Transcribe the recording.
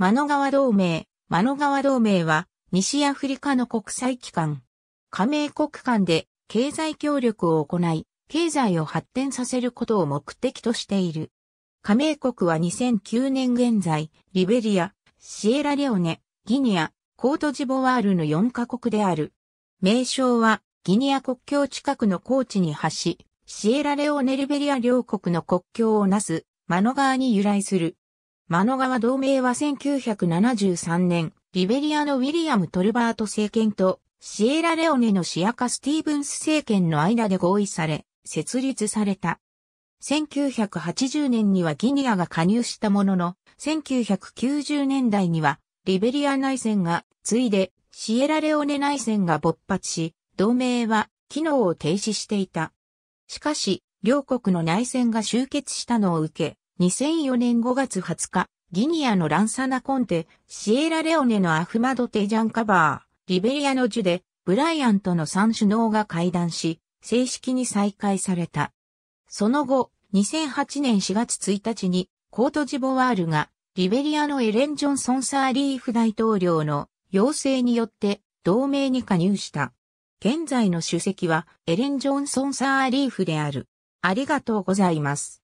マノ川同盟。マノ川同盟は、西アフリカの国際機関。加盟国間で経済協力を行い、経済を発展させることを目的としている。加盟国は2009年現在、リベリア、シエラレオネ、ギニア、コートジボワールの4カ国である。名称は、ギニア国境近くの高地に発し、シエラレオネリベリア両国の国境をなす、マノ川に由来する。マノ川同盟は1973年、リベリアのウィリアム・トルバート政権と、シエラレオネのシアカ・スティーブンス政権の間で合意され、設立された。1980年にはギニアが加入したものの、1990年代には、リベリア内戦が、ついで、シエラレオネ内戦が勃発し、同盟は、機能を停止していた。しかし、両国の内戦が終結したのを受け、2004年5月20日、ギニアのランサナコンテ、シエラレオネのアフマドテジャンカバー、リベリアのジュで、ブライアンとの3首脳が会談し、正式に再開された。その後、2008年4月1日に、コートジボワールが、リベリアのエレン・ジョンソン・サーリーフ大統領の要請によって同盟に加入した。現在の主席はエレン・ジョンソン・サーリーフである。ありがとうございます。